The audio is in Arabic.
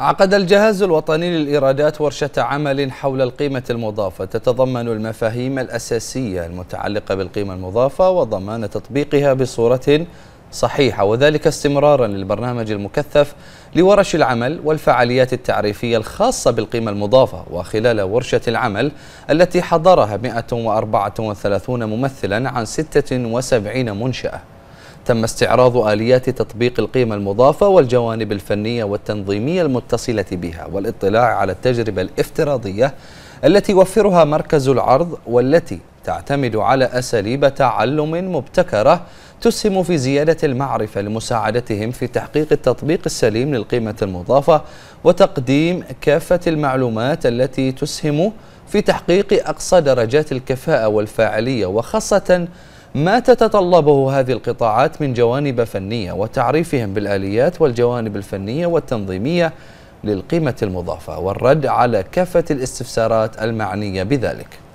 عقد الجهاز الوطني للإيرادات ورشة عمل حول القيمة المضافة تتضمن المفاهيم الأساسية المتعلقة بالقيمة المضافة وضمان تطبيقها بصورة صحيحة وذلك استمرارا للبرنامج المكثف لورش العمل والفعاليات التعريفية الخاصة بالقيمة المضافة وخلال ورشة العمل التي حضرها 134 ممثلا عن 76 منشأة تم استعراض آليات تطبيق القيمة المضافة والجوانب الفنية والتنظيمية المتصلة بها والاطلاع على التجربة الافتراضية التي يوفرها مركز العرض والتي تعتمد على أساليب تعلم مبتكرة تسهم في زيادة المعرفة لمساعدتهم في تحقيق التطبيق السليم للقيمة المضافة وتقديم كافة المعلومات التي تسهم في تحقيق أقصى درجات الكفاءة والفاعلية وخاصة ما تتطلبه هذه القطاعات من جوانب فنية وتعريفهم بالآليات والجوانب الفنية والتنظيمية للقيمة المضافة والرد على كافة الاستفسارات المعنية بذلك